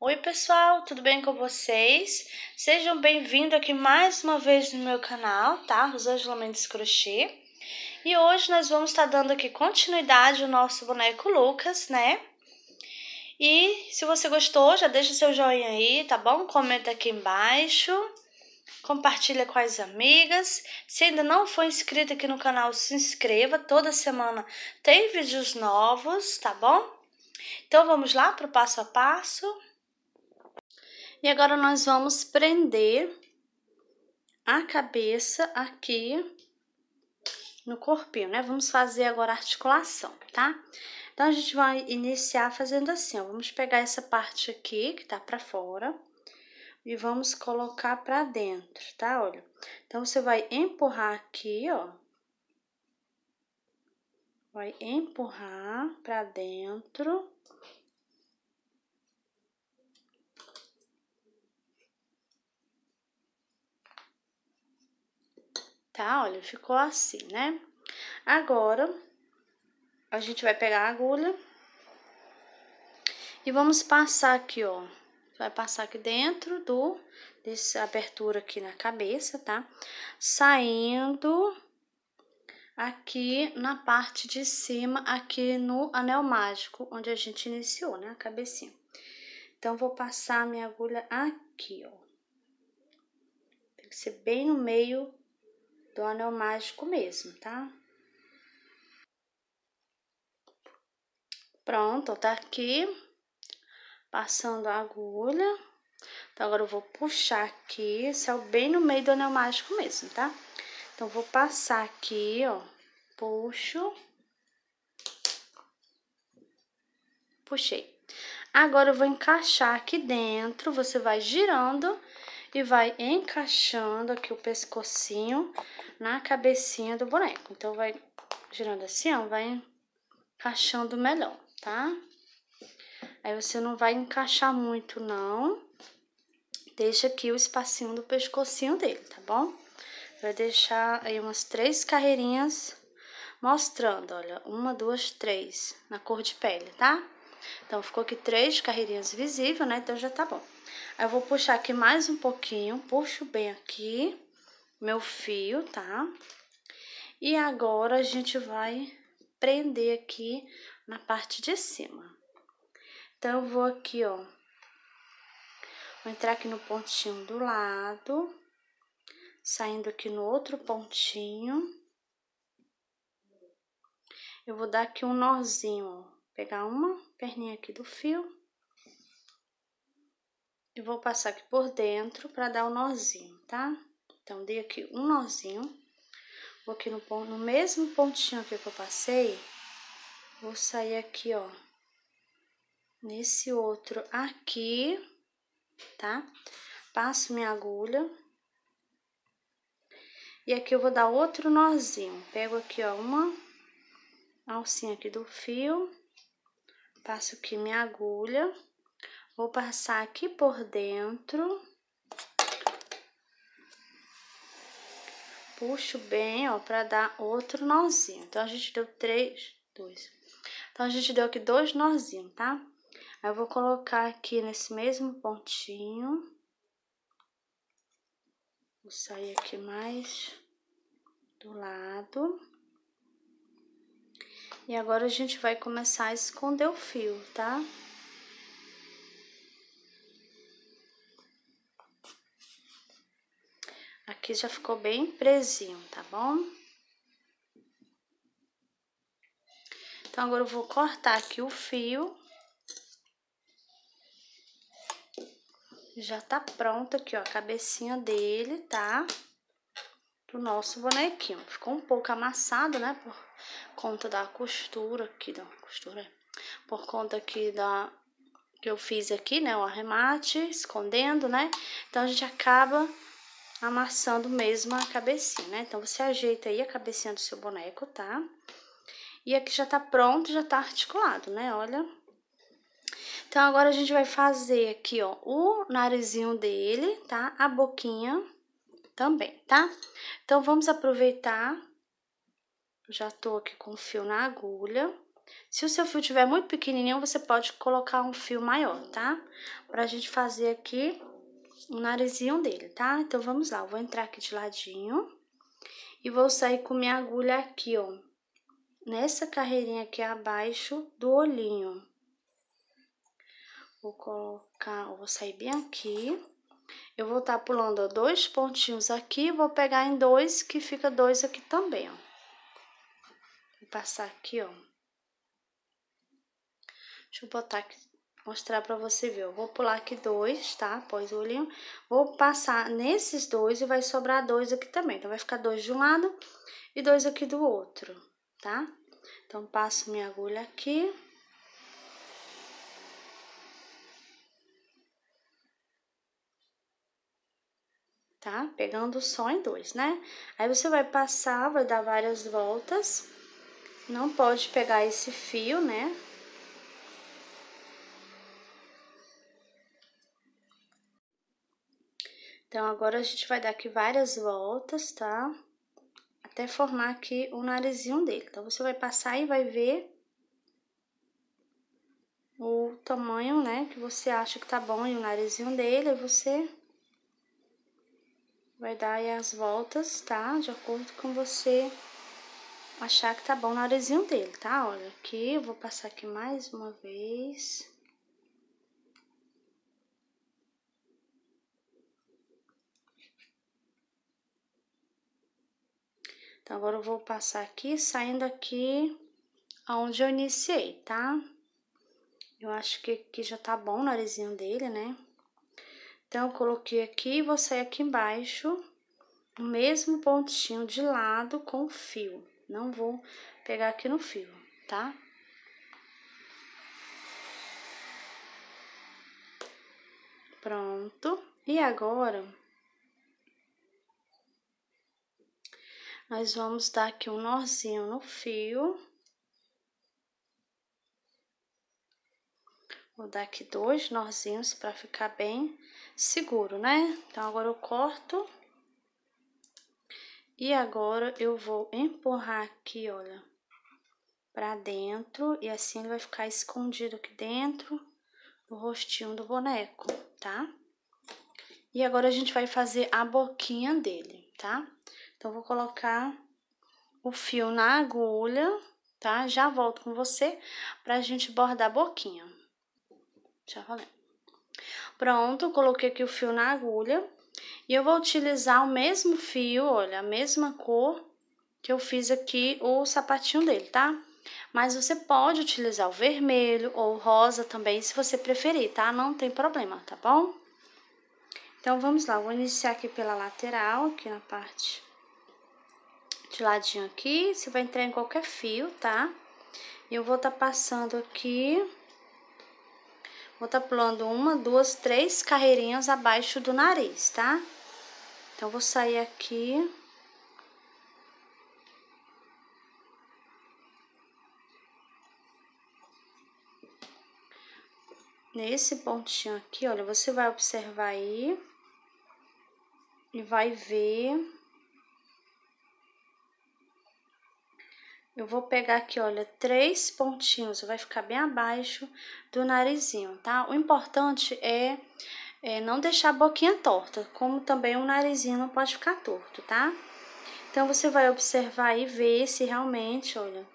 Oi, pessoal, tudo bem com vocês? Sejam bem-vindos aqui mais uma vez no meu canal, tá? Rosângela Mendes Crochê. E hoje nós vamos estar tá dando aqui continuidade ao nosso boneco Lucas, né? E se você gostou, já deixa seu joinha aí, tá bom? Comenta aqui embaixo compartilha com as amigas. Se ainda não for inscrito aqui no canal, se inscreva. Toda semana tem vídeos novos, tá bom? Então vamos lá para o passo a passo. E agora nós vamos prender a cabeça aqui no corpinho, né? Vamos fazer agora a articulação, tá? Então, a gente vai iniciar fazendo assim, ó. Vamos pegar essa parte aqui, que tá pra fora, e vamos colocar pra dentro, tá? Olha, então, você vai empurrar aqui, ó. Vai empurrar pra dentro tá? Olha, ficou assim, né? Agora, a gente vai pegar a agulha e vamos passar aqui, ó. Vai passar aqui dentro do, dessa abertura aqui na cabeça, tá? Saindo aqui na parte de cima, aqui no anel mágico, onde a gente iniciou, né, a cabecinha. Então, vou passar a minha agulha aqui, ó. Tem que ser bem no meio do anel mágico mesmo, tá? Pronto, tá aqui, passando a agulha. Então, agora eu vou puxar aqui, esse é o bem no meio do anel mágico mesmo, tá? Então, vou passar aqui, ó, puxo. Puxei. Agora, eu vou encaixar aqui dentro, você vai girando e vai encaixando aqui o pescocinho na cabecinha do boneco. Então, vai girando assim, ó, vai encaixando melhor, tá? Aí, você não vai encaixar muito, não. Deixa aqui o espacinho do pescocinho dele, tá bom? Vai deixar aí umas três carreirinhas mostrando, olha, uma, duas, três, na cor de pele, tá? Então, ficou aqui três carreirinhas visíveis, né? Então, já tá bom. Aí, eu vou puxar aqui mais um pouquinho, puxo bem aqui meu fio, tá? E agora a gente vai prender aqui na parte de cima. Então, eu vou aqui, ó. Vou entrar aqui no pontinho do lado, saindo aqui no outro pontinho. Eu vou dar aqui um nozinho, ó. Pegar uma perninha aqui do fio. E vou passar aqui por dentro para dar o um nozinho, tá? Então, dei aqui um nozinho. Vou aqui no, ponto, no mesmo pontinho aqui que eu passei, vou sair aqui, ó, nesse outro aqui, tá? Passo minha agulha. E aqui eu vou dar outro nozinho. Pego aqui, ó, uma alcinha aqui do fio. Passo aqui minha agulha. Vou passar aqui por dentro. puxo bem, ó, para dar outro nozinho. Então, a gente deu três, dois. Então, a gente deu aqui dois nozinhos, tá? Aí, eu vou colocar aqui nesse mesmo pontinho. Vou sair aqui mais do lado. E agora, a gente vai começar a esconder o fio, tá? Tá? Aqui já ficou bem presinho, tá bom? Então, agora eu vou cortar aqui o fio. Já tá pronto aqui, ó, a cabecinha dele, tá? Do nosso bonequinho. Ficou um pouco amassado, né? Por conta da costura aqui, da costura... Por conta aqui da... Que eu fiz aqui, né? O arremate, escondendo, né? Então, a gente acaba amassando mesmo a cabecinha, né? Então, você ajeita aí a cabecinha do seu boneco, tá? E aqui já tá pronto, já tá articulado, né? Olha. Então, agora a gente vai fazer aqui, ó, o narizinho dele, tá? A boquinha também, tá? Então, vamos aproveitar. Já tô aqui com o fio na agulha. Se o seu fio tiver muito pequenininho, você pode colocar um fio maior, tá? Pra gente fazer aqui o narizinho dele, tá? Então, vamos lá. Eu vou entrar aqui de ladinho e vou sair com minha agulha aqui, ó. Nessa carreirinha aqui abaixo do olhinho. Vou colocar, eu vou sair bem aqui. Eu vou estar tá pulando dois pontinhos aqui, vou pegar em dois, que fica dois aqui também, ó. Vou passar aqui, ó. Deixa eu botar aqui mostrar para você ver. Eu vou pular aqui dois, tá? pois o olhinho. Vou passar nesses dois e vai sobrar dois aqui também. Então, vai ficar dois de um lado e dois aqui do outro, tá? Então, passo minha agulha aqui. Tá? Pegando só em dois, né? Aí, você vai passar, vai dar várias voltas. Não pode pegar esse fio, né? Então, agora a gente vai dar aqui várias voltas, tá? Até formar aqui o narizinho dele. Então, você vai passar e vai ver o tamanho, né, que você acha que tá bom e o narizinho dele, você vai dar aí as voltas, tá? De acordo com você achar que tá bom o narizinho dele, tá? Olha aqui, eu vou passar aqui mais uma vez. Então, agora eu vou passar aqui, saindo aqui aonde eu iniciei, tá? Eu acho que aqui já tá bom o narizinho dele, né? Então, eu coloquei aqui e vou sair aqui embaixo, o mesmo pontinho de lado com o fio. Não vou pegar aqui no fio, tá? Pronto. E agora, Nós vamos dar aqui um nozinho no fio. Vou dar aqui dois nozinhos para ficar bem seguro, né? Então, agora eu corto. E agora, eu vou empurrar aqui, olha, pra dentro. E assim, ele vai ficar escondido aqui dentro do rostinho do boneco, tá? E agora, a gente vai fazer a boquinha dele, tá? Então, vou colocar o fio na agulha, tá? Já volto com você pra gente bordar a boquinha. Já falei. Pronto, coloquei aqui o fio na agulha. E eu vou utilizar o mesmo fio, olha, a mesma cor que eu fiz aqui o sapatinho dele, tá? Mas você pode utilizar o vermelho ou rosa também, se você preferir, tá? Não tem problema, tá bom? Então, vamos lá. Eu vou iniciar aqui pela lateral, aqui na parte de ladinho aqui, você vai entrar em qualquer fio, tá? Eu vou tá passando aqui, vou tá pulando uma, duas, três carreirinhas abaixo do nariz, tá? Então, vou sair aqui. Nesse pontinho aqui, olha, você vai observar aí e vai ver Eu vou pegar aqui, olha, três pontinhos, vai ficar bem abaixo do narizinho, tá? O importante é, é não deixar a boquinha torta, como também o narizinho não pode ficar torto, tá? Então, você vai observar e ver se realmente, olha,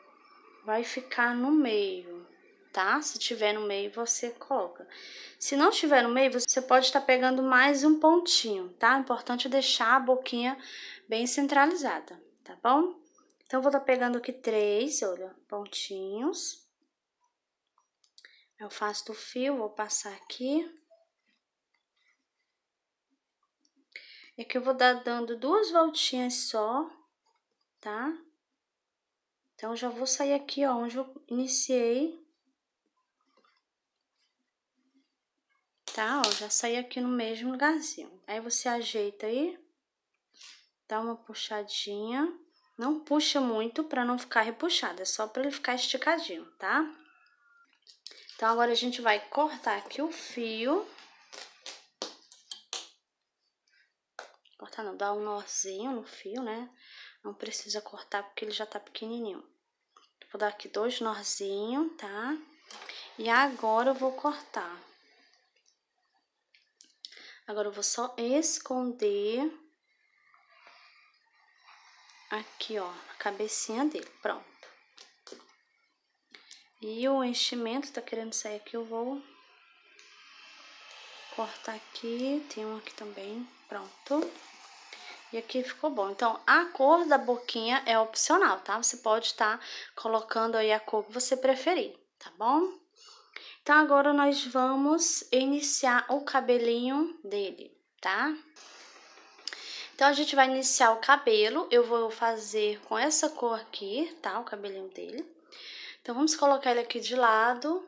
vai ficar no meio, tá? Se tiver no meio, você coloca. Se não tiver no meio, você pode estar tá pegando mais um pontinho, tá? importante é deixar a boquinha bem centralizada, tá bom? Então, vou estar tá pegando aqui três, olha, pontinhos. Eu faço do fio, vou passar aqui. É e aqui eu vou dar dando duas voltinhas só, tá? Então, já vou sair aqui, ó, onde eu iniciei. Tá, ó, já saí aqui no mesmo lugarzinho. Aí, você ajeita aí, dá uma puxadinha. Não puxa muito para não ficar repuxada, é só para ele ficar esticadinho, tá? Então, agora a gente vai cortar aqui o fio. Cortar não, dá um nozinho no fio, né? Não precisa cortar porque ele já tá pequenininho. Vou dar aqui dois nozinhos, tá? E agora eu vou cortar. Agora eu vou só esconder aqui, ó, a cabecinha dele, pronto. E o enchimento tá querendo sair aqui, eu vou cortar aqui, tem um aqui também, pronto. E aqui ficou bom. Então, a cor da boquinha é opcional, tá? Você pode estar tá colocando aí a cor que você preferir, tá bom? Então, agora nós vamos iniciar o cabelinho dele, tá? Tá? Então, a gente vai iniciar o cabelo. Eu vou fazer com essa cor aqui, tá? O cabelinho dele. Então, vamos colocar ele aqui de lado.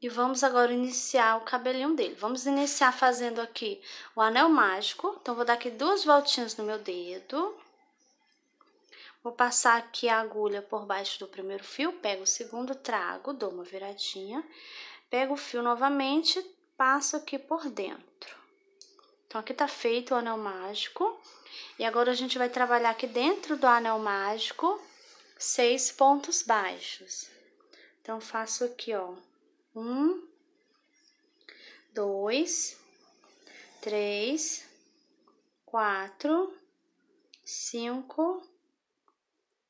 E vamos agora iniciar o cabelinho dele. Vamos iniciar fazendo aqui o anel mágico. Então, vou dar aqui duas voltinhas no meu dedo. Vou passar aqui a agulha por baixo do primeiro fio, pego o segundo, trago, dou uma viradinha, pego o fio novamente, passo aqui por dentro. Então, aqui tá feito o anel mágico. E agora a gente vai trabalhar aqui dentro do anel mágico, seis pontos baixos. Então, faço aqui, ó. Um, dois, três, quatro, cinco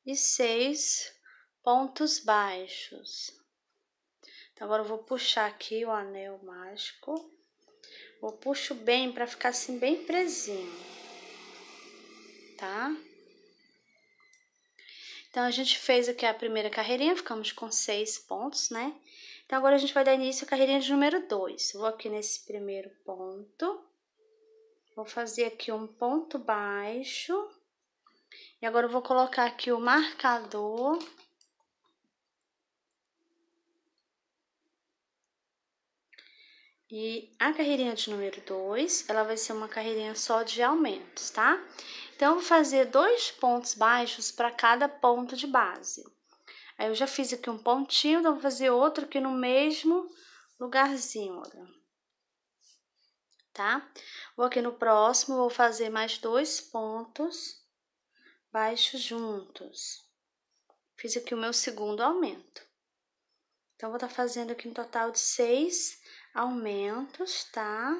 e seis pontos baixos. Então, agora eu vou puxar aqui o anel mágico. Eu puxo bem para ficar assim bem presinho, tá? Então, a gente fez aqui a primeira carreirinha, ficamos com seis pontos, né? Então, agora a gente vai dar início à carreirinha de número dois. Vou aqui nesse primeiro ponto, vou fazer aqui um ponto baixo. E agora, eu vou colocar aqui o marcador E a carreirinha de número 2, ela vai ser uma carreirinha só de aumentos, tá? Então, vou fazer dois pontos baixos para cada ponto de base. Aí, eu já fiz aqui um pontinho, então vou fazer outro aqui no mesmo lugarzinho, olha. Tá? Vou aqui no próximo, vou fazer mais dois pontos baixos juntos. Fiz aqui o meu segundo aumento. Então, vou estar tá fazendo aqui um total de seis aumentos, tá?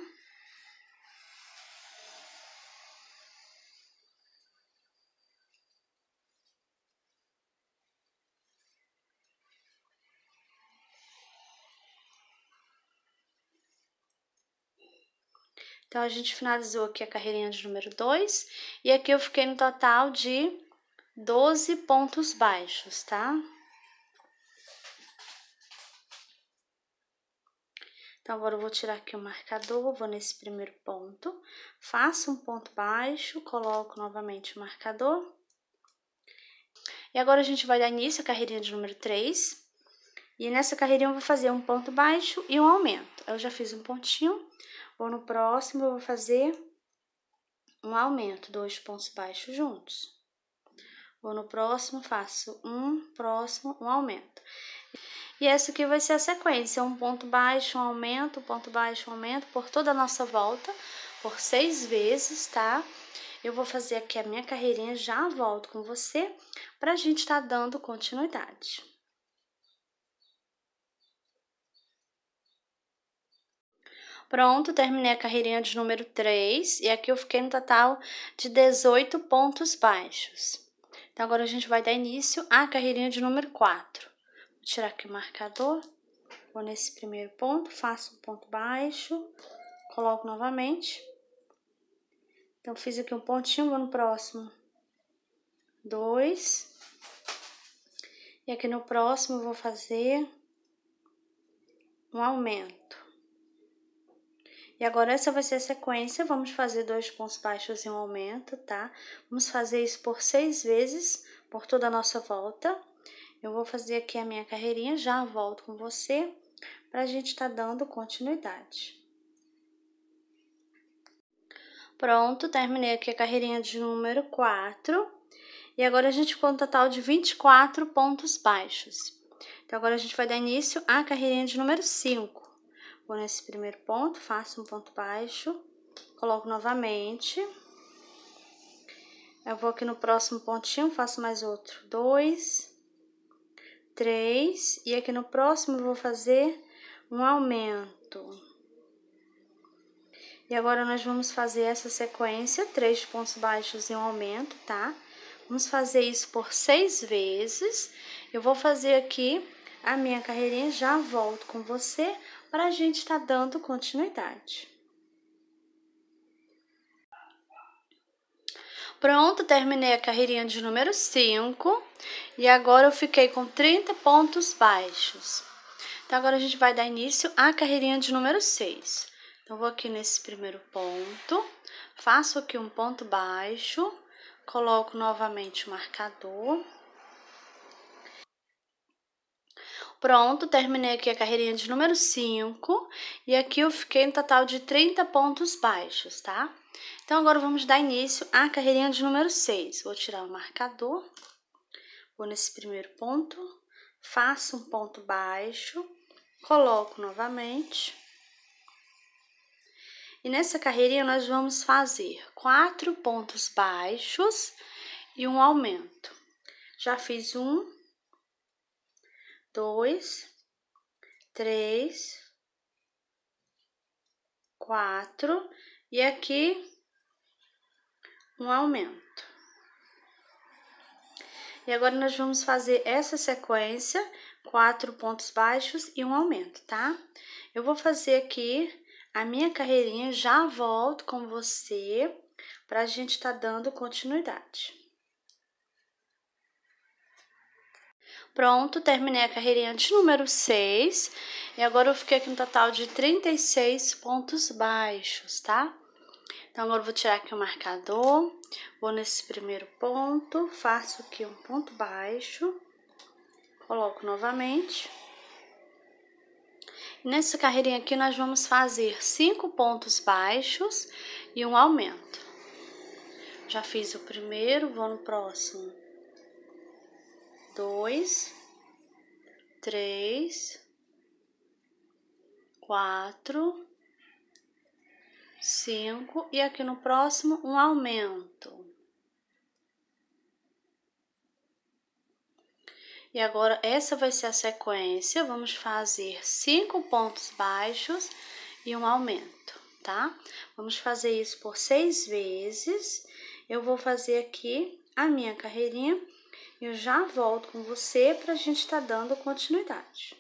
Então, a gente finalizou aqui a carreirinha de número 2, e aqui eu fiquei no total de 12 pontos baixos, tá? Então, agora eu vou tirar aqui o marcador, vou nesse primeiro ponto, faço um ponto baixo, coloco novamente o marcador. E agora a gente vai dar início à carreirinha de número 3. E nessa carreirinha eu vou fazer um ponto baixo e um aumento. Eu já fiz um pontinho, vou no próximo, eu vou fazer um aumento, dois pontos baixos juntos. Vou no próximo, faço um, próximo, um aumento. E essa aqui vai ser a sequência, um ponto baixo, um aumento, um ponto baixo, um aumento, por toda a nossa volta, por seis vezes, tá? Eu vou fazer aqui a minha carreirinha, já volto com você, pra gente tá dando continuidade. Pronto, terminei a carreirinha de número 3 e aqui eu fiquei no total de 18 pontos baixos. Então, agora a gente vai dar início à carreirinha de número 4 tirar aqui o marcador, vou nesse primeiro ponto, faço um ponto baixo, coloco novamente. Então, fiz aqui um pontinho, vou no próximo. Dois. E aqui no próximo, vou fazer um aumento. E agora essa vai ser a sequência, vamos fazer dois pontos baixos e um aumento, tá? Vamos fazer isso por seis vezes, por toda a nossa volta. Eu vou fazer aqui a minha carreirinha, já volto com você para a gente estar tá dando continuidade. Pronto, terminei aqui a carreirinha de número 4. E agora a gente conta um total de 24 pontos baixos. Então, agora a gente vai dar início à carreirinha de número 5. Vou nesse primeiro ponto, faço um ponto baixo, coloco novamente. Eu vou aqui no próximo pontinho, faço mais outro. Dois três e aqui no próximo vou fazer um aumento. E agora nós vamos fazer essa sequência, três pontos baixos e um aumento, tá? Vamos fazer isso por seis vezes. Eu vou fazer aqui a minha carreirinha, já volto com você para a gente estar tá dando continuidade. Pronto, terminei a carreirinha de número 5 e agora eu fiquei com 30 pontos baixos. Então, agora a gente vai dar início à carreirinha de número 6. Então, vou aqui nesse primeiro ponto, faço aqui um ponto baixo, coloco novamente o marcador. Pronto, terminei aqui a carreirinha de número 5 e aqui eu fiquei um total de 30 pontos baixos, tá? Então, agora vamos dar início à carreirinha de número 6. Vou tirar o marcador, vou nesse primeiro ponto, faço um ponto baixo, coloco novamente. E nessa carreirinha, nós vamos fazer quatro pontos baixos e um aumento. Já fiz um, dois, três, quatro e aqui, um aumento. E agora, nós vamos fazer essa sequência, quatro pontos baixos e um aumento, tá? Eu vou fazer aqui a minha carreirinha, já volto com você, pra gente tá dando continuidade. Pronto, terminei a carreirinha de número 6 e agora eu fiquei aqui um total de 36 pontos baixos, tá? Então, agora eu vou tirar aqui o marcador, vou nesse primeiro ponto, faço aqui um ponto baixo, coloco novamente. nessa carreirinha aqui, nós vamos fazer cinco pontos baixos e um aumento. Já fiz o primeiro, vou no próximo dois, três, quatro, cinco, e aqui no próximo um aumento. E agora essa vai ser a sequência, vamos fazer cinco pontos baixos e um aumento, tá? Vamos fazer isso por seis vezes. Eu vou fazer aqui a minha carreirinha eu já volto com você para a gente estar tá dando continuidade.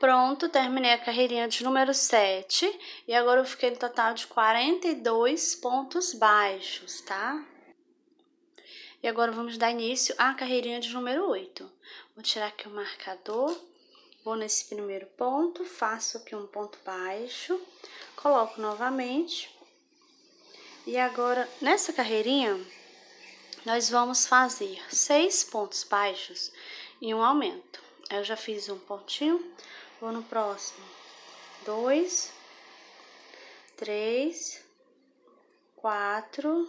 Pronto, terminei a carreirinha de número 7 e agora eu fiquei no total de 42 pontos baixos, tá? E agora vamos dar início à carreirinha de número 8. Vou tirar aqui o marcador, vou nesse primeiro ponto, faço aqui um ponto baixo, coloco novamente e agora, nessa carreirinha, nós vamos fazer seis pontos baixos e um aumento. Eu já fiz um pontinho, vou no próximo. Dois, três, quatro,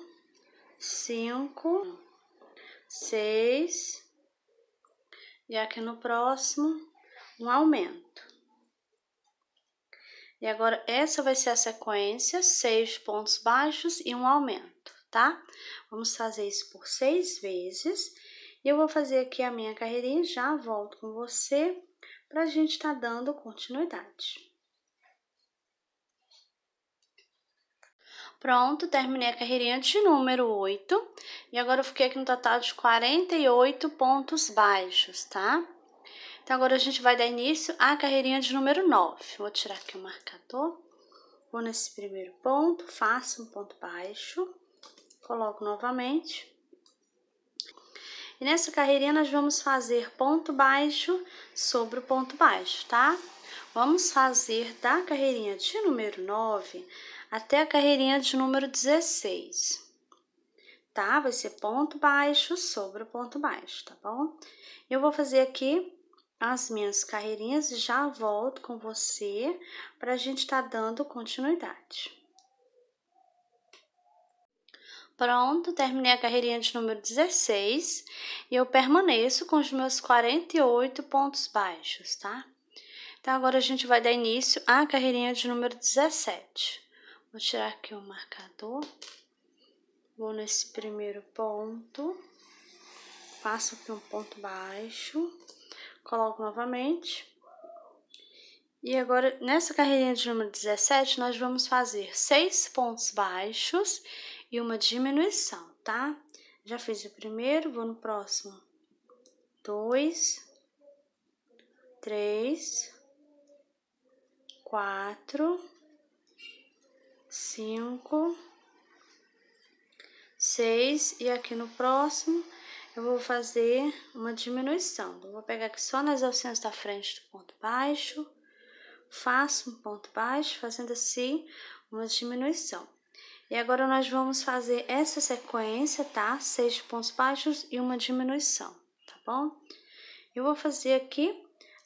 cinco, seis. E aqui no próximo, um aumento. E agora, essa vai ser a sequência, seis pontos baixos e um aumento, tá? Vamos fazer isso por seis vezes. E eu vou fazer aqui a minha carreirinha, já volto com você, pra gente tá dando continuidade. Pronto, terminei a carreirinha de número 8. E agora eu fiquei aqui no total de 48 pontos baixos, tá? Então, agora a gente vai dar início à carreirinha de número 9. Vou tirar aqui o marcador. Vou nesse primeiro ponto, faço um ponto baixo, coloco novamente. E nessa carreirinha, nós vamos fazer ponto baixo sobre o ponto baixo, tá? Vamos fazer da carreirinha de número 9 até a carreirinha de número 16 tá? Vai ser ponto baixo sobre o ponto baixo, tá bom? Eu vou fazer aqui as minhas carreirinhas já volto com você para a gente estar tá dando continuidade. Pronto, terminei a carreirinha de número 16 e eu permaneço com os meus 48 pontos baixos, tá? Então, agora a gente vai dar início à carreirinha de número 17. Vou tirar aqui o marcador, vou nesse primeiro ponto, faço aqui um ponto baixo, coloco novamente. E agora, nessa carreirinha de número 17, nós vamos fazer seis pontos baixos e uma diminuição, tá? Já fiz o primeiro, vou no próximo. Dois, três, quatro, cinco, seis, e aqui no próximo eu vou fazer uma diminuição. Eu vou pegar aqui só nas alcinhas da frente do ponto baixo, faço um ponto baixo, fazendo assim uma diminuição. E agora nós vamos fazer essa sequência, tá? Seis pontos baixos e uma diminuição, tá bom? Eu vou fazer aqui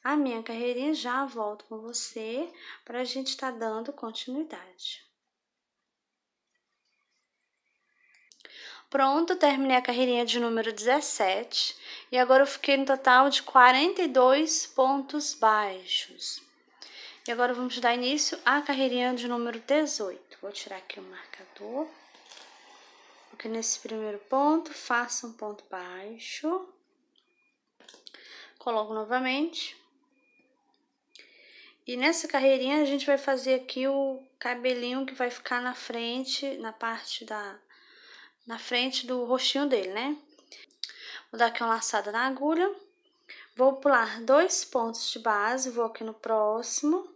a minha carreirinha, já volto com você para a gente estar tá dando continuidade. Pronto, terminei a carreirinha de número 17 e agora eu fiquei no total de 42 pontos baixos. E agora vamos dar início à carreirinha de número 18. Vou tirar aqui o marcador. Porque nesse primeiro ponto, faça um ponto baixo. Coloco novamente. E nessa carreirinha, a gente vai fazer aqui o cabelinho que vai ficar na frente, na parte da na frente do rostinho dele, né? Vou dar aqui uma laçada na agulha. Vou pular dois pontos de base, vou aqui no próximo.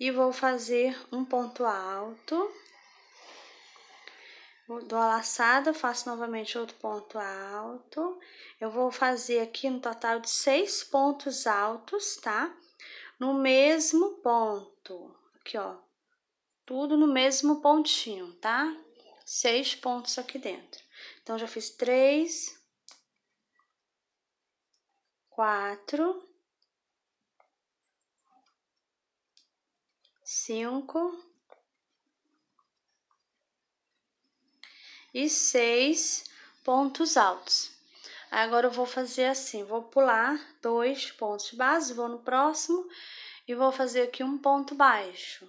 E vou fazer um ponto alto. Dou a laçada, faço novamente outro ponto alto. Eu vou fazer aqui no um total de seis pontos altos, tá? No mesmo ponto. Aqui, ó. Tudo no mesmo pontinho, tá? seis pontos aqui dentro. Então, já fiz três, quatro, cinco e seis pontos altos. Agora, eu vou fazer assim, vou pular dois pontos base, vou no próximo e vou fazer aqui um ponto baixo.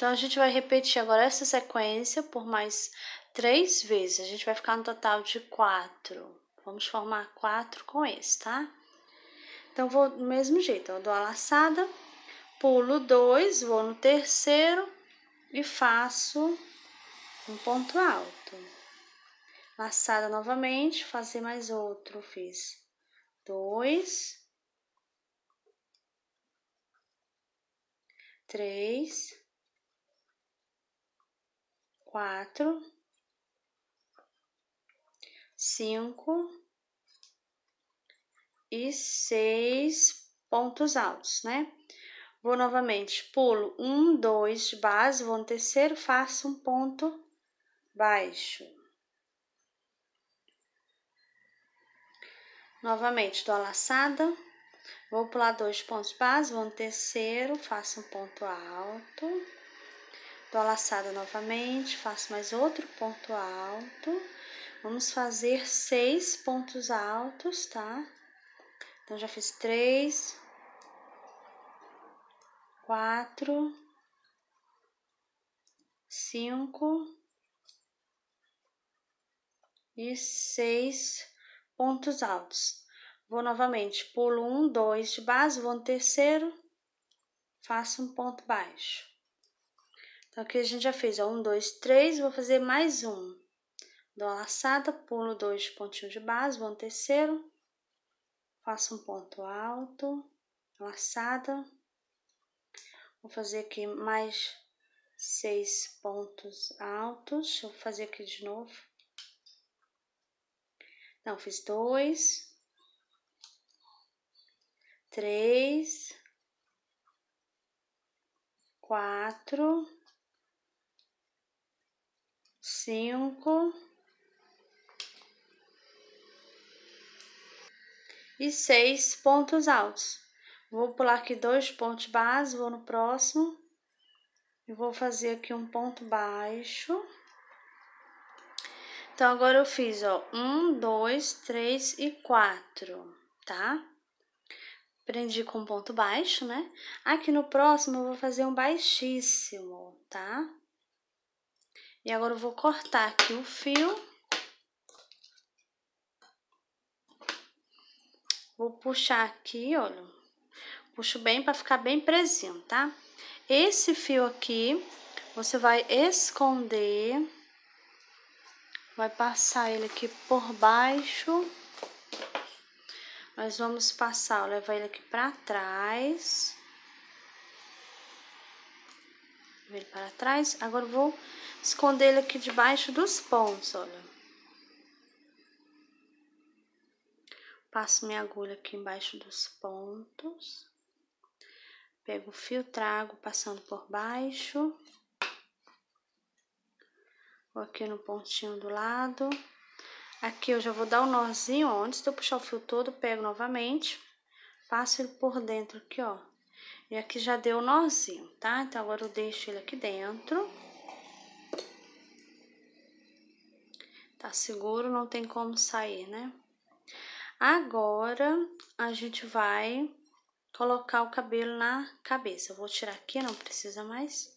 Então, a gente vai repetir agora essa sequência por mais três vezes. A gente vai ficar no total de quatro. Vamos formar quatro com esse, tá? Então, vou do mesmo jeito. Eu dou a laçada, pulo dois, vou no terceiro e faço um ponto alto. Laçada novamente, fazer mais outro. Fiz dois, três, quatro, cinco e seis pontos altos, né? Vou novamente, pulo um, dois de base, vou no terceiro, faço um ponto baixo. Novamente, dou a laçada, vou pular dois pontos base, vou no terceiro, faço um ponto alto Tô a laçada novamente, faço mais outro ponto alto. Vamos fazer seis pontos altos, tá? Então, já fiz três, quatro, cinco e seis pontos altos. Vou novamente, pulo um, dois de base, vou no terceiro, faço um ponto baixo. Então, aqui a gente já fez, ó, é um, dois, três, vou fazer mais um. Dou uma laçada, pulo dois pontinhos de base, vou no terceiro, faço um ponto alto, laçada. Vou fazer aqui mais seis pontos altos, vou fazer aqui de novo. Não, fiz dois, três, quatro, cinco e seis pontos altos. Vou pular aqui dois pontos base, vou no próximo e vou fazer aqui um ponto baixo. Então, agora eu fiz, ó, um, dois, três e quatro, tá? Prendi com ponto baixo, né? Aqui no próximo eu vou fazer um baixíssimo, tá? E agora eu vou cortar aqui o fio. Vou puxar aqui, olha. Puxo bem para ficar bem presinho, tá? Esse fio aqui, você vai esconder. Vai passar ele aqui por baixo. Nós vamos passar, levar ele aqui para trás. Ele para trás. Agora vou esconder ele aqui debaixo dos pontos, olha. Passo minha agulha aqui embaixo dos pontos. Pego o fio, trago passando por baixo. Vou aqui no pontinho do lado. Aqui eu já vou dar o um nozinho, antes de eu puxar o fio todo, pego novamente. Passo ele por dentro aqui, ó. E aqui já deu o nozinho, tá? Então, agora eu deixo ele aqui dentro. Tá seguro, não tem como sair, né? Agora, a gente vai colocar o cabelo na cabeça. Eu vou tirar aqui, não precisa mais.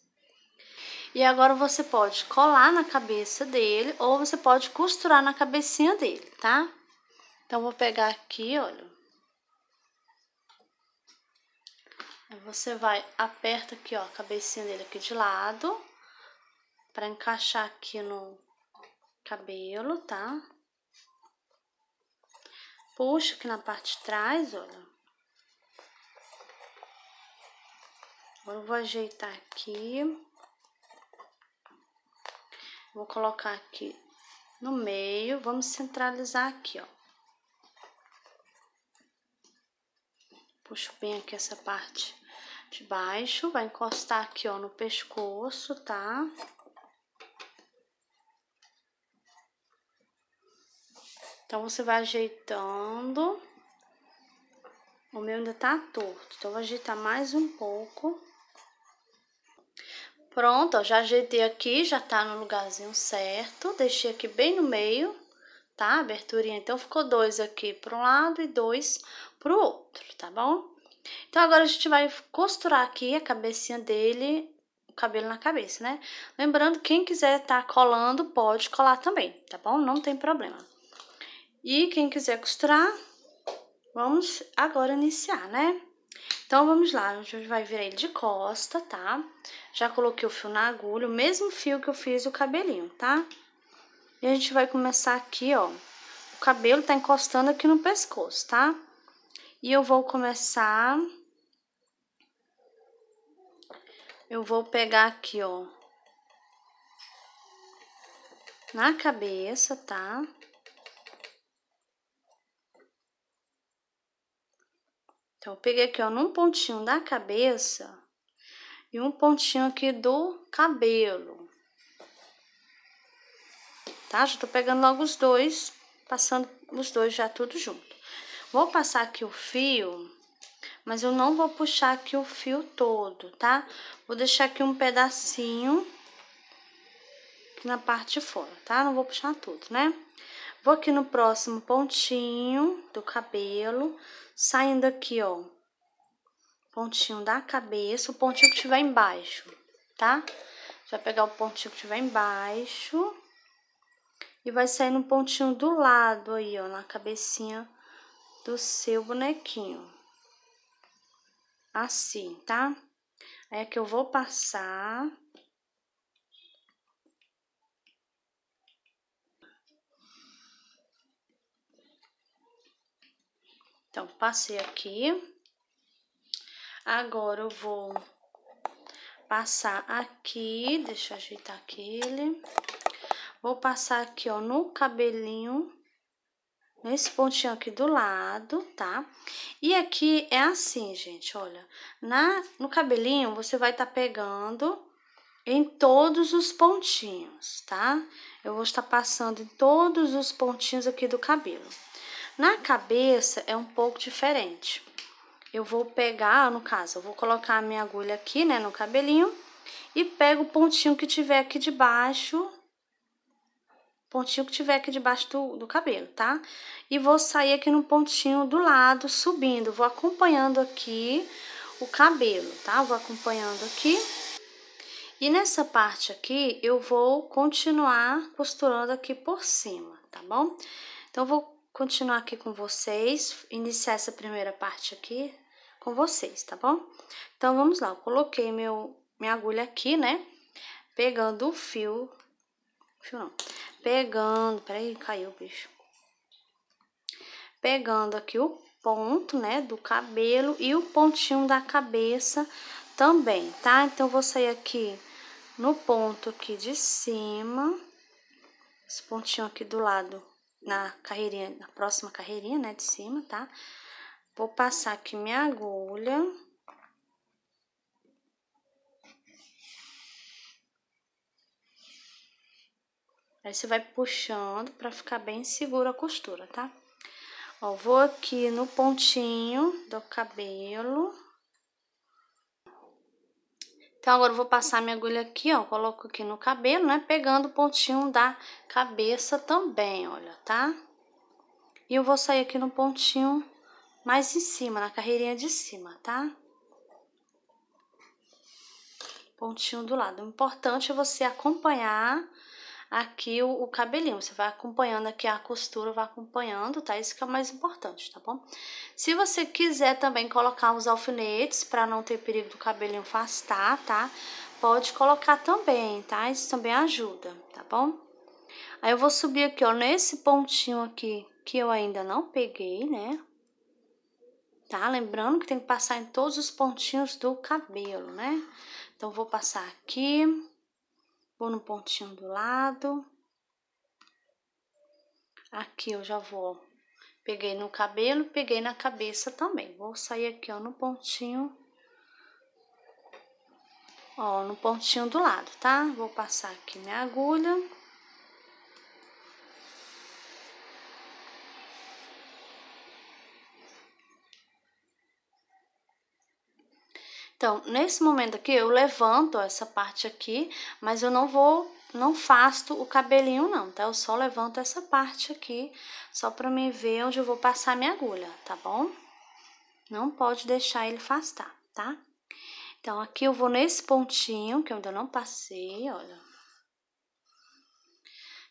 E agora você pode colar na cabeça dele ou você pode costurar na cabecinha dele, tá? Então, vou pegar aqui, olha. Você vai, aperta aqui, ó, a cabecinha dele aqui de lado, pra encaixar aqui no cabelo, tá? Puxo aqui na parte de trás, olha. Agora eu vou ajeitar aqui. Vou colocar aqui no meio, vamos centralizar aqui, ó. Puxo bem aqui essa parte de baixo, vai encostar aqui, ó, no pescoço, tá? Tá? Então, você vai ajeitando. O meu ainda tá torto, então vou ajeitar mais um pouco. Pronto, ó, já ajeitei aqui, já tá no lugarzinho certo. Deixei aqui bem no meio, tá? Aberturinha. Então, ficou dois aqui pro um lado e dois pro outro, tá bom? Então, agora a gente vai costurar aqui a cabecinha dele, o cabelo na cabeça, né? Lembrando, quem quiser tá colando, pode colar também, tá bom? Não tem problema. E quem quiser costurar, vamos agora iniciar, né? Então, vamos lá, a gente vai virar ele de costa, tá? Já coloquei o fio na agulha, o mesmo fio que eu fiz o cabelinho, tá? E a gente vai começar aqui, ó, o cabelo tá encostando aqui no pescoço, tá? E eu vou começar... Eu vou pegar aqui, ó, na cabeça, tá? Tá? Então, eu peguei aqui, ó, num pontinho da cabeça e um pontinho aqui do cabelo. Tá? Já tô pegando logo os dois, passando os dois já tudo junto. Vou passar aqui o fio, mas eu não vou puxar aqui o fio todo, tá? Vou deixar aqui um pedacinho aqui na parte de fora, tá? Não vou puxar tudo, né? Vou aqui no próximo pontinho do cabelo, saindo aqui, ó, pontinho da cabeça, o pontinho que tiver embaixo, tá? Você vai pegar o pontinho que tiver embaixo e vai sair no pontinho do lado aí, ó, na cabecinha do seu bonequinho. Assim, tá? Aí é que eu vou passar Então, passei aqui. Agora, eu vou passar aqui, deixa eu ajeitar aquele. Vou passar aqui, ó, no cabelinho, nesse pontinho aqui do lado, tá? E aqui é assim, gente, olha. Na, no cabelinho, você vai tá pegando em todos os pontinhos, tá? Eu vou estar passando em todos os pontinhos aqui do cabelo. Na cabeça é um pouco diferente. Eu vou pegar, no caso, eu vou colocar a minha agulha aqui, né, no cabelinho, e pego o pontinho que tiver aqui debaixo, pontinho que tiver aqui debaixo do, do cabelo, tá? E vou sair aqui no pontinho do lado, subindo, vou acompanhando aqui o cabelo, tá? Vou acompanhando aqui. E nessa parte aqui, eu vou continuar costurando aqui por cima, tá bom? Então, vou continuar aqui com vocês, iniciar essa primeira parte aqui com vocês, tá bom? Então, vamos lá, eu coloquei meu, minha agulha aqui, né? Pegando o fio, fio não, pegando, peraí, caiu o bicho. Pegando aqui o ponto, né, do cabelo e o pontinho da cabeça também, tá? Então, vou sair aqui no ponto aqui de cima, esse pontinho aqui do lado na carreirinha, na próxima carreirinha, né, de cima, tá? Vou passar aqui minha agulha. Aí, você vai puxando pra ficar bem seguro a costura, tá? Ó, vou aqui no pontinho do cabelo. Então, agora eu vou passar minha agulha aqui, ó, coloco aqui no cabelo, né, pegando o pontinho da cabeça também, olha, tá? E eu vou sair aqui no pontinho mais em cima, na carreirinha de cima, tá? Pontinho do lado. O importante é você acompanhar aqui o, o cabelinho. Você vai acompanhando aqui a costura, vai acompanhando, tá? Isso que é o mais importante, tá bom? Se você quiser também colocar os alfinetes para não ter perigo do cabelinho afastar, tá? Pode colocar também, tá? Isso também ajuda, tá bom? Aí eu vou subir aqui, ó, nesse pontinho aqui que eu ainda não peguei, né? Tá? Lembrando que tem que passar em todos os pontinhos do cabelo, né? Então, vou passar aqui. Vou no pontinho do lado. Aqui eu já vou, peguei no cabelo, peguei na cabeça também. Vou sair aqui, ó, no pontinho, ó, no pontinho do lado, tá? Vou passar aqui minha agulha. Então, nesse momento aqui, eu levanto essa parte aqui, mas eu não vou, não fasto o cabelinho não, tá? Eu só levanto essa parte aqui, só pra mim ver onde eu vou passar minha agulha, tá bom? Não pode deixar ele afastar, tá? Então, aqui eu vou nesse pontinho, que eu ainda não passei, olha.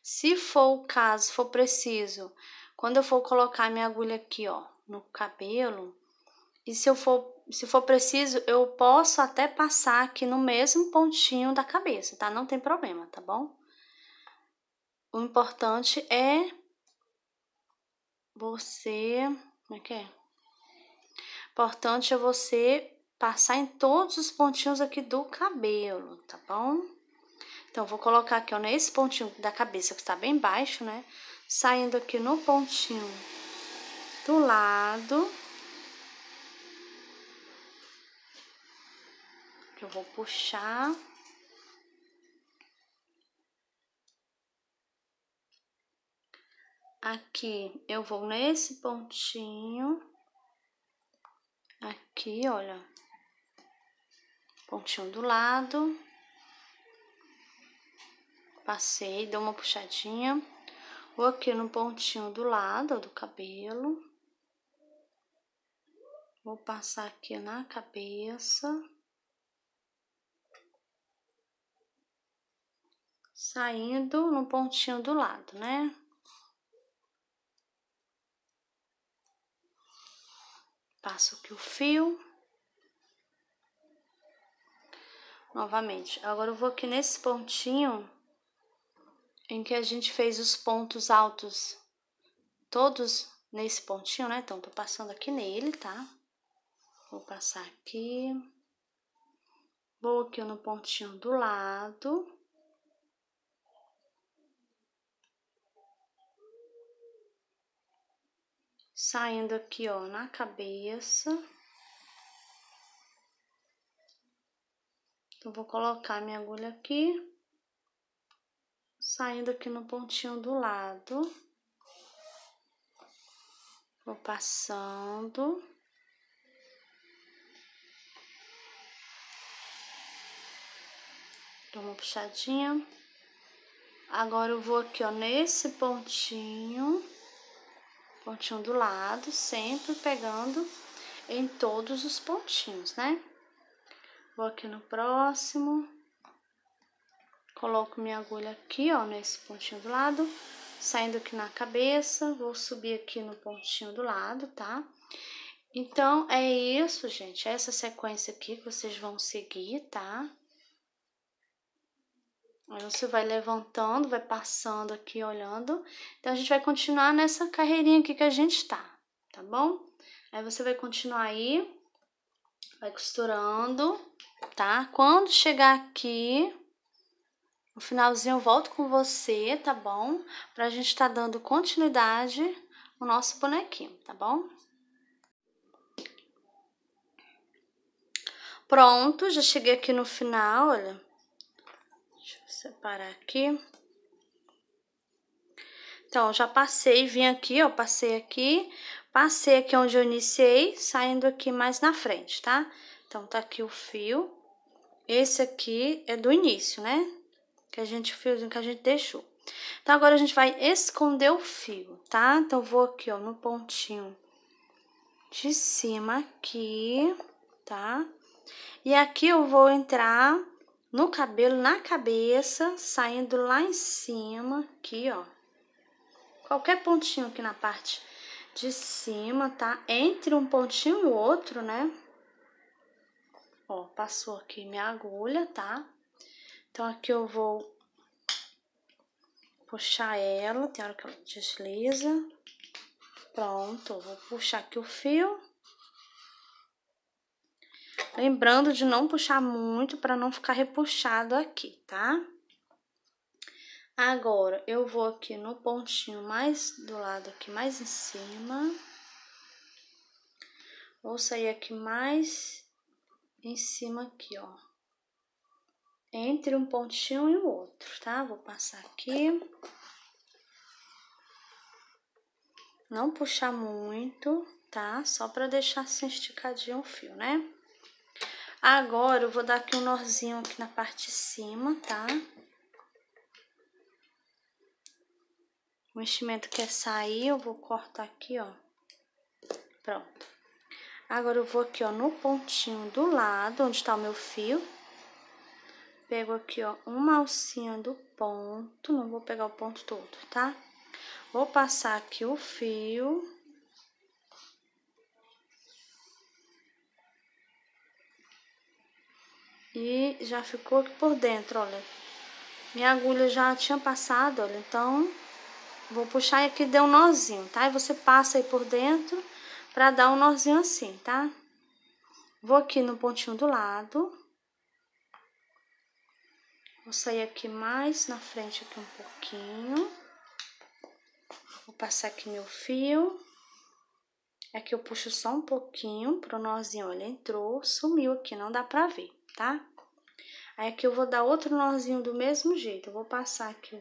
Se for o caso, for preciso, quando eu for colocar minha agulha aqui, ó, no cabelo, e se eu for se for preciso, eu posso até passar aqui no mesmo pontinho da cabeça, tá? Não tem problema, tá bom? O importante é você, como é que é? O importante é você passar em todos os pontinhos aqui do cabelo, tá bom? Então, vou colocar aqui, ó, nesse pontinho da cabeça que está bem baixo, né? Saindo aqui no pontinho do lado Eu vou puxar. Aqui, eu vou nesse pontinho. Aqui, olha. Pontinho do lado. Passei, dou uma puxadinha. Vou aqui no pontinho do lado do cabelo. Vou passar aqui na cabeça. saindo no pontinho do lado, né? Passo aqui o fio. Novamente. Agora eu vou aqui nesse pontinho em que a gente fez os pontos altos. Todos nesse pontinho, né? Então, tô passando aqui nele, tá? Vou passar aqui. Vou aqui no pontinho do lado. saindo aqui, ó, na cabeça. Então, vou colocar minha agulha aqui, saindo aqui no pontinho do lado. Vou passando. Dou uma puxadinha. Agora, eu vou aqui, ó, nesse pontinho pontinho do lado, sempre pegando em todos os pontinhos, né? Vou aqui no próximo, coloco minha agulha aqui, ó, nesse pontinho do lado, saindo aqui na cabeça, vou subir aqui no pontinho do lado, tá? Então, é isso, gente, é essa sequência aqui que vocês vão seguir, tá? Aí você vai levantando, vai passando aqui, olhando. Então, a gente vai continuar nessa carreirinha aqui que a gente tá, tá bom? Aí você vai continuar aí, vai costurando, tá? Quando chegar aqui, no finalzinho eu volto com você, tá bom? Pra gente tá dando continuidade no nosso bonequinho, tá bom? Pronto, já cheguei aqui no final, olha. Separar aqui. Então, já passei, vim aqui, ó, passei aqui, passei aqui onde eu iniciei, saindo aqui mais na frente, tá? Então, tá aqui o fio. Esse aqui é do início, né? Que a gente, o fiozinho que a gente deixou. Então, agora a gente vai esconder o fio, tá? Então, vou aqui, ó, no pontinho de cima aqui, tá? E aqui eu vou entrar no cabelo, na cabeça, saindo lá em cima, aqui, ó. Qualquer pontinho aqui na parte de cima, tá? Entre um pontinho e outro, né? Ó, passou aqui minha agulha, tá? Então, aqui eu vou puxar ela, tem hora que ela desliza. Pronto, vou puxar aqui o fio. Lembrando de não puxar muito para não ficar repuxado aqui, tá? Agora, eu vou aqui no pontinho mais do lado aqui, mais em cima. Vou sair aqui mais em cima aqui, ó. Entre um pontinho e o outro, tá? Vou passar aqui. Não puxar muito, tá? Só pra deixar assim esticadinho o fio, né? Agora, eu vou dar aqui um nozinho aqui na parte de cima, tá? O enchimento quer sair, eu vou cortar aqui, ó. Pronto. Agora, eu vou aqui, ó, no pontinho do lado, onde tá o meu fio. Pego aqui, ó, uma alcinha do ponto. Não vou pegar o ponto todo, tá? Vou passar aqui o fio. E já ficou aqui por dentro, olha. Minha agulha já tinha passado, olha. Então, vou puxar e aqui deu um nozinho, tá? E você passa aí por dentro pra dar um nozinho assim, tá? Vou aqui no pontinho do lado. Vou sair aqui mais na frente aqui um pouquinho. Vou passar aqui meu fio. Aqui é eu puxo só um pouquinho pro nozinho, olha, entrou, sumiu aqui, não dá pra ver tá? Aí aqui eu vou dar outro nozinho do mesmo jeito. Eu vou passar aqui,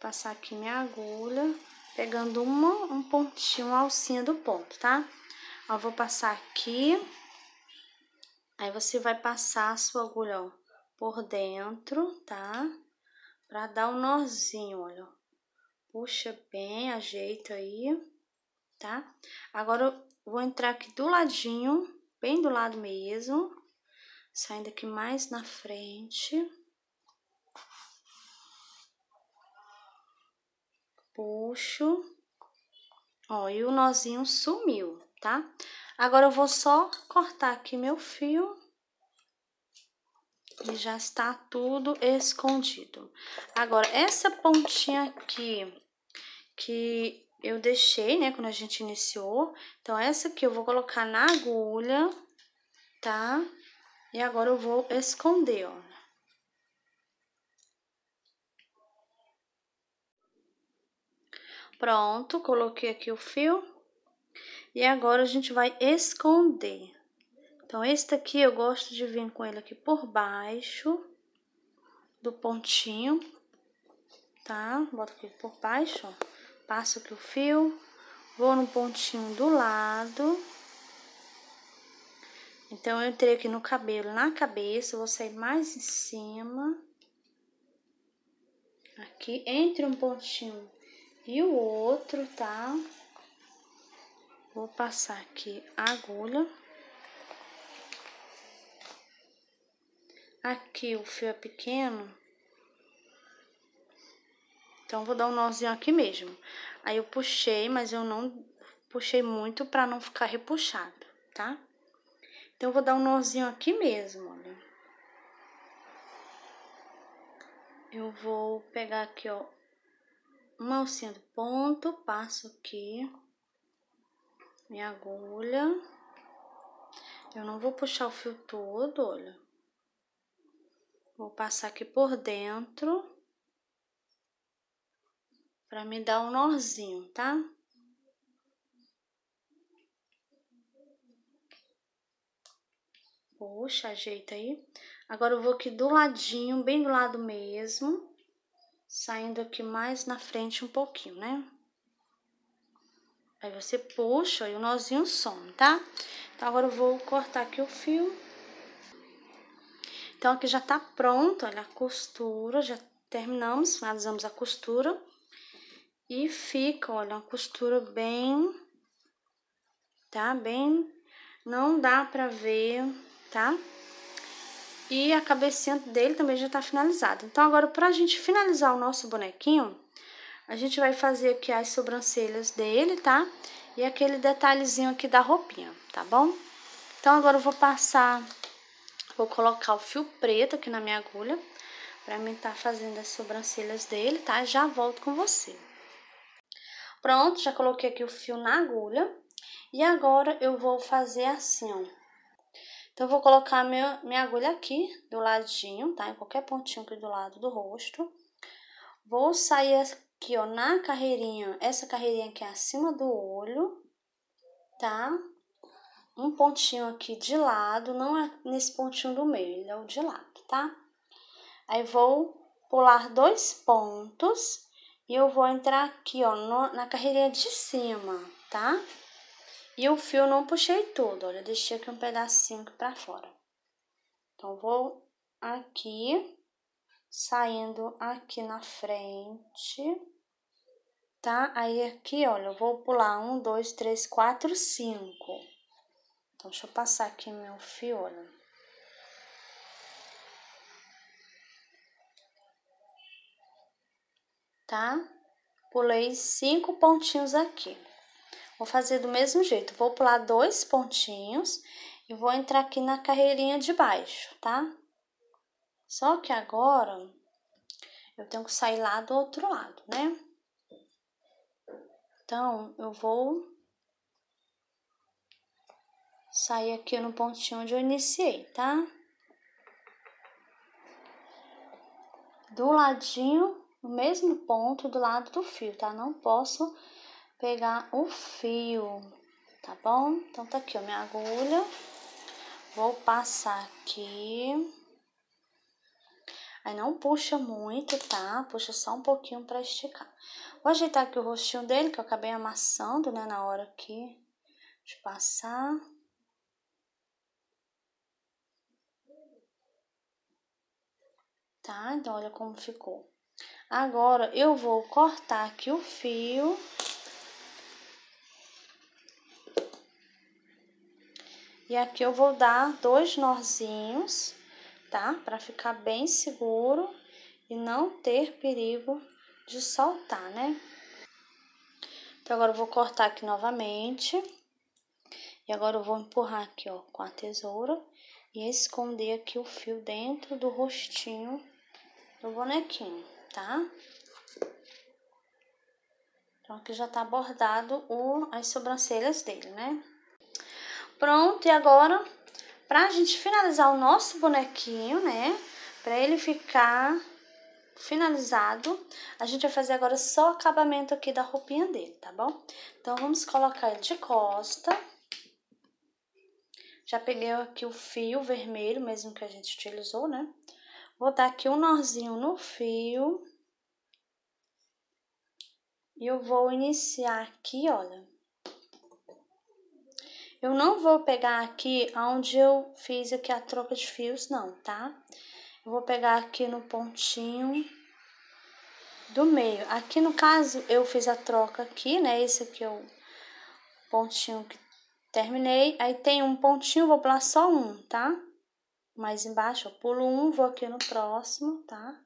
passar aqui minha agulha, pegando uma, um pontinho, uma alcinha do ponto, tá? Ó, vou passar aqui. Aí você vai passar a sua agulha, ó, por dentro, tá? Pra dar um nozinho, olha. Puxa bem, ajeita aí, tá? Agora eu vou entrar aqui do ladinho, bem do lado mesmo saindo aqui mais na frente. Puxo. Ó, e o nozinho sumiu, tá? Agora, eu vou só cortar aqui meu fio. E já está tudo escondido. Agora, essa pontinha aqui, que eu deixei, né, quando a gente iniciou. Então, essa aqui eu vou colocar na agulha, tá? E agora eu vou esconder, ó. Pronto, coloquei aqui o fio. E agora a gente vai esconder. Então, esse daqui eu gosto de vir com ele aqui por baixo do pontinho, tá? Boto aqui por baixo, ó. Passo aqui o fio, vou no pontinho do lado então, eu entrei aqui no cabelo, na cabeça, vou sair mais em cima. Aqui, entre um pontinho e o outro, tá? Vou passar aqui a agulha. Aqui, o fio é pequeno. Então, vou dar um nozinho aqui mesmo. Aí, eu puxei, mas eu não puxei muito pra não ficar repuxado, tá? Tá? Então, eu vou dar um nozinho aqui mesmo, olha. Eu vou pegar aqui, ó, uma alcinha do ponto, passo aqui minha agulha. Eu não vou puxar o fio todo, olha. Vou passar aqui por dentro para me dar um nozinho, tá? Puxa, ajeita aí. Agora eu vou aqui do ladinho, bem do lado mesmo. Saindo aqui mais na frente um pouquinho, né? Aí você puxa e o nozinho some, tá? Então, agora eu vou cortar aqui o fio. Então, aqui já tá pronto, olha, a costura, já terminamos, finalizamos a costura. E fica, olha, uma costura bem, tá? Bem, não dá pra ver tá? E a cabecinha dele também já tá finalizada. Então, agora, pra gente finalizar o nosso bonequinho, a gente vai fazer aqui as sobrancelhas dele, tá? E aquele detalhezinho aqui da roupinha, tá bom? Então, agora eu vou passar, vou colocar o fio preto aqui na minha agulha, pra mim tá fazendo as sobrancelhas dele, tá? Já volto com você. Pronto, já coloquei aqui o fio na agulha. E agora eu vou fazer assim, ó então, eu vou colocar meu, minha agulha aqui do ladinho, tá? Em qualquer pontinho aqui do lado do rosto. Vou sair aqui, ó, na carreirinha, essa carreirinha aqui acima do olho, tá? Um pontinho aqui de lado, não é nesse pontinho do meio, ele é o de lado, tá? Aí, vou pular dois pontos e eu vou entrar aqui, ó, no, na carreirinha de cima, tá? Tá? E o fio não puxei todo, olha, deixei aqui um pedacinho aqui pra fora. Então, vou aqui, saindo aqui na frente, tá? Aí aqui, olha, eu vou pular um, dois, três, quatro, cinco. Então, deixa eu passar aqui meu fio, olha. Tá? Pulei cinco pontinhos aqui. Vou fazer do mesmo jeito, vou pular dois pontinhos e vou entrar aqui na carreirinha de baixo, tá? Só que agora, eu tenho que sair lá do outro lado, né? Então, eu vou sair aqui no pontinho onde eu iniciei, tá? Do ladinho, no mesmo ponto do lado do fio, tá? Não posso pegar o fio, tá bom? Então, tá aqui, ó, minha agulha. Vou passar aqui. Aí, não puxa muito, tá? Puxa só um pouquinho pra esticar. Vou ajeitar aqui o rostinho dele, que eu acabei amassando, né, na hora aqui de passar. Tá? Então, olha como ficou. Agora, eu vou cortar aqui o fio. E aqui eu vou dar dois nozinhos, tá? Pra ficar bem seguro e não ter perigo de soltar, né? Então, agora eu vou cortar aqui novamente. E agora eu vou empurrar aqui, ó, com a tesoura. E esconder aqui o fio dentro do rostinho do bonequinho, tá? Então, aqui já tá bordado o, as sobrancelhas dele, né? Pronto, e agora, pra gente finalizar o nosso bonequinho, né? Pra ele ficar finalizado, a gente vai fazer agora só o acabamento aqui da roupinha dele, tá bom? Então, vamos colocar ele de costa. Já peguei aqui o fio vermelho, mesmo que a gente utilizou, né? Vou dar aqui um nozinho no fio. E eu vou iniciar aqui, olha, eu não vou pegar aqui onde eu fiz aqui a troca de fios, não, tá? Eu vou pegar aqui no pontinho do meio. Aqui, no caso, eu fiz a troca aqui, né? Esse aqui é o pontinho que terminei. Aí tem um pontinho, vou pular só um, tá? Mais embaixo, eu pulo um, vou aqui no próximo, tá?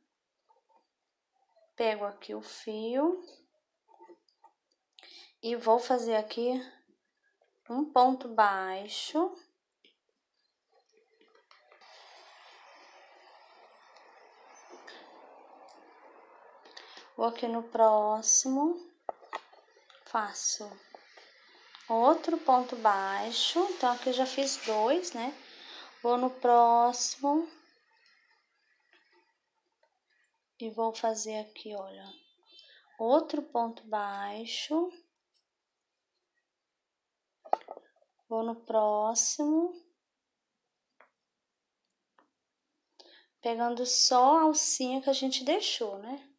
Pego aqui o fio. E vou fazer aqui um ponto baixo. Vou aqui no próximo, faço outro ponto baixo. Então, aqui eu já fiz dois, né? Vou no próximo. E vou fazer aqui, olha, outro ponto baixo. Vou no próximo. Pegando só a alcinha que a gente deixou, né?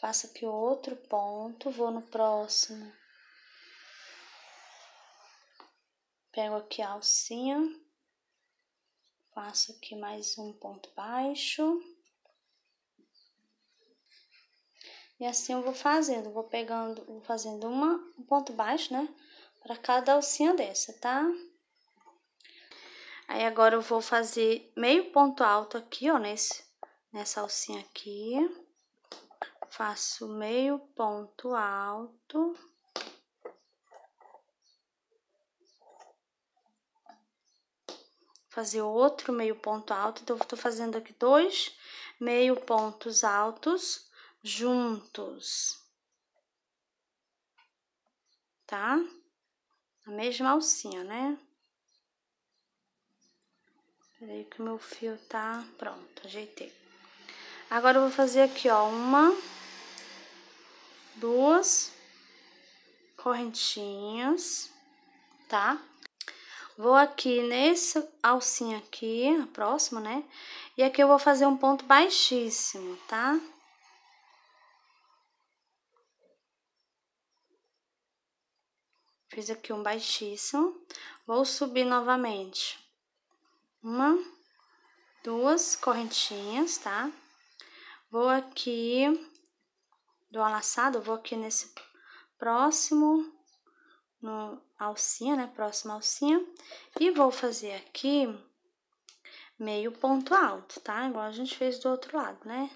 Faço aqui outro ponto, vou no próximo. Pego aqui a alcinha. Faço aqui mais um ponto baixo. E assim eu vou fazendo, vou pegando, vou fazendo uma, um ponto baixo, né? para cada alcinha dessa, tá? Aí agora eu vou fazer meio ponto alto aqui, ó, nesse, nessa alcinha aqui. Faço meio ponto alto. Fazer outro meio ponto alto, então eu tô fazendo aqui dois meio pontos altos juntos, tá? Tá? a mesma alcinha, né? Peraí que o meu fio tá pronto, ajeitei. Agora eu vou fazer aqui, ó, uma, duas correntinhas, tá? Vou aqui nesse alcinha aqui, a próxima, né? E aqui eu vou fazer um ponto baixíssimo, tá? Tá? Fiz aqui um baixíssimo. Vou subir novamente. Uma, duas correntinhas, tá? Vou aqui, dou alaçado, laçada, vou aqui nesse próximo, no alcinha, né? Próxima alcinha. E vou fazer aqui meio ponto alto, tá? Igual a gente fez do outro lado, né?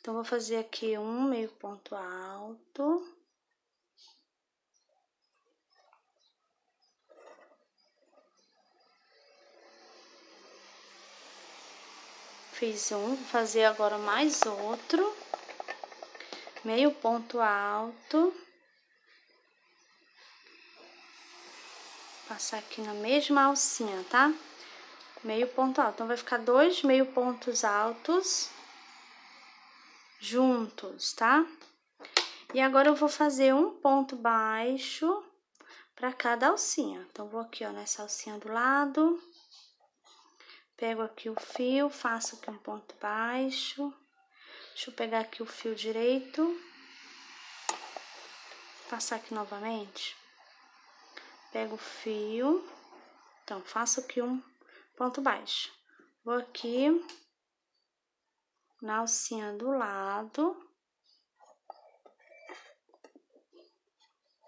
Então, vou fazer aqui um meio ponto alto. Fiz um, vou fazer agora mais outro. Meio ponto alto. Passar aqui na mesma alcinha, tá? Meio ponto alto. Então, vai ficar dois meio pontos altos juntos, tá? E agora, eu vou fazer um ponto baixo para cada alcinha. Então, vou aqui, ó, nessa alcinha do lado Pego aqui o fio, faço aqui um ponto baixo. Deixa eu pegar aqui o fio direito. Passar aqui novamente. Pego o fio. Então, faço aqui um ponto baixo. Vou aqui na alcinha do lado.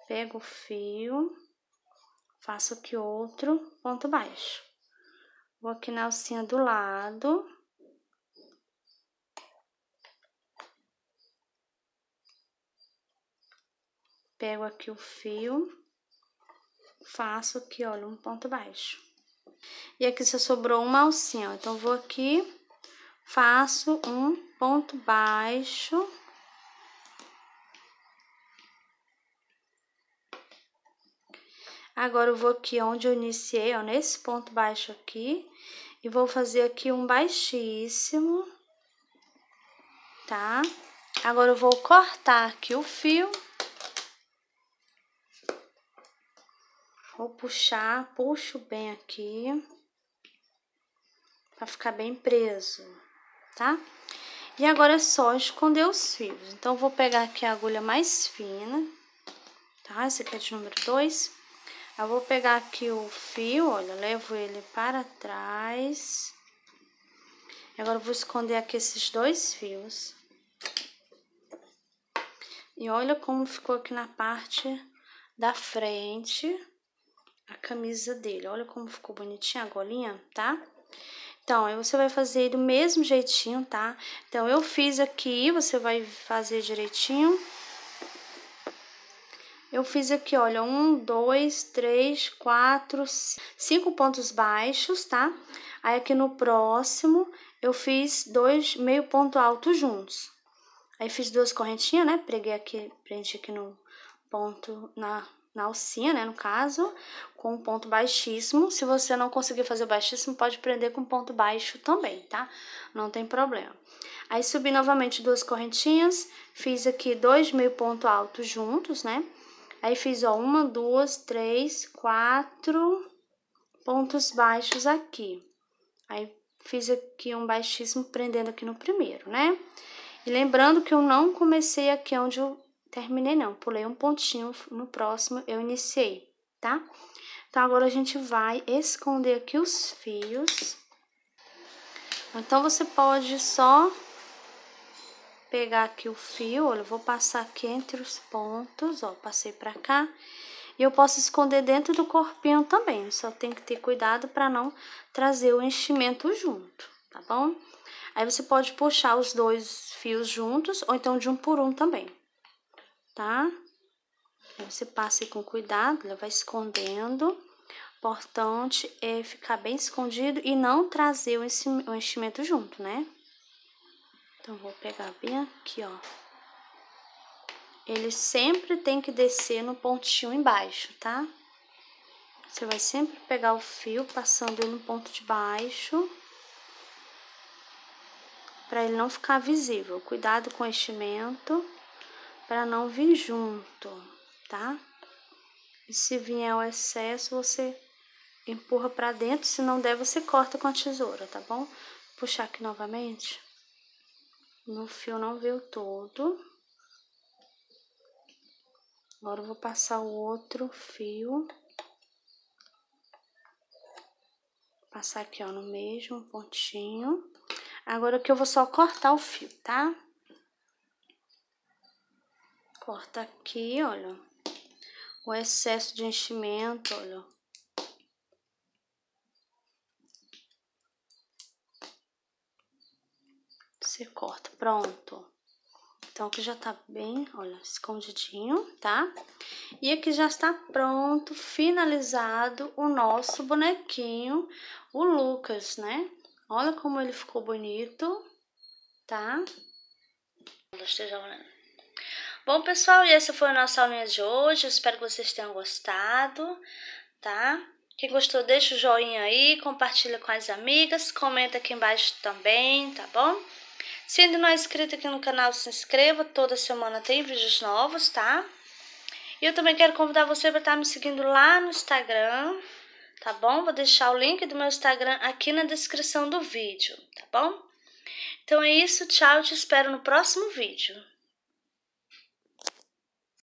Pego o fio. Faço aqui outro ponto baixo. Vou aqui na alcinha do lado. Pego aqui o fio, faço aqui, olha, um ponto baixo. E aqui só sobrou uma alcinha, ó, então vou aqui, faço um ponto baixo Agora eu vou aqui onde eu iniciei, ó, nesse ponto baixo aqui, e vou fazer aqui um baixíssimo, tá? Agora eu vou cortar aqui o fio. Vou puxar, puxo bem aqui, pra ficar bem preso, tá? E agora é só esconder os fios. Então, vou pegar aqui a agulha mais fina, tá? Essa aqui é de número 2. Eu vou pegar aqui o fio, olha, levo ele para trás. Agora vou esconder aqui esses dois fios. E olha como ficou aqui na parte da frente a camisa dele. Olha como ficou bonitinha a golinha, tá? Então, aí você vai fazer do mesmo jeitinho, tá? Então, eu fiz aqui, você vai fazer direitinho. Eu fiz aqui, olha, um, dois, três, quatro, cinco pontos baixos, tá? Aí, aqui no próximo, eu fiz dois meio ponto alto juntos. Aí, fiz duas correntinhas, né? Preguei aqui, prendi aqui no ponto, na, na alcinha, né, no caso, com um ponto baixíssimo. Se você não conseguir fazer o baixíssimo, pode prender com ponto baixo também, tá? Não tem problema. Aí, subi novamente duas correntinhas, fiz aqui dois meio ponto alto juntos, né? Aí fiz, ó, uma, duas, três, quatro pontos baixos aqui. Aí fiz aqui um baixíssimo prendendo aqui no primeiro, né? E lembrando que eu não comecei aqui onde eu terminei, não. Pulei um pontinho, no próximo eu iniciei, tá? Então, agora a gente vai esconder aqui os fios. Então, você pode só pegar aqui o fio, olha, eu vou passar aqui entre os pontos, ó, passei pra cá. E eu posso esconder dentro do corpinho também, só tem que ter cuidado para não trazer o enchimento junto, tá bom? Aí você pode puxar os dois fios juntos, ou então de um por um também, tá? Aí você passa com cuidado, vai escondendo. O importante é ficar bem escondido e não trazer o enchimento junto, né? Então, vou pegar bem aqui, ó. Ele sempre tem que descer no pontinho embaixo, tá? Você vai sempre pegar o fio passando ele no ponto de baixo. Pra ele não ficar visível. Cuidado com o enchimento pra não vir junto, tá? E se vier o excesso, você empurra pra dentro. Se não der, você corta com a tesoura, tá bom? Puxar aqui novamente. No fio não veio todo. Agora eu vou passar o outro fio. Passar aqui, ó, no mesmo pontinho. Agora que eu vou só cortar o fio, tá? Corta aqui, olha. O excesso de enchimento, olha. você corta. Pronto. Então, aqui já tá bem, olha, escondidinho, tá? E aqui já está pronto, finalizado o nosso bonequinho, o Lucas, né? Olha como ele ficou bonito, tá? Bom, pessoal, e essa foi a nossa aulinha de hoje. espero que vocês tenham gostado, tá? Quem gostou, deixa o joinha aí, compartilha com as amigas, comenta aqui embaixo também, tá bom? Se ainda não é inscrito aqui no canal, se inscreva. Toda semana tem vídeos novos, tá? E eu também quero convidar você para estar tá me seguindo lá no Instagram, tá bom? Vou deixar o link do meu Instagram aqui na descrição do vídeo, tá bom? Então é isso, tchau, te espero no próximo vídeo.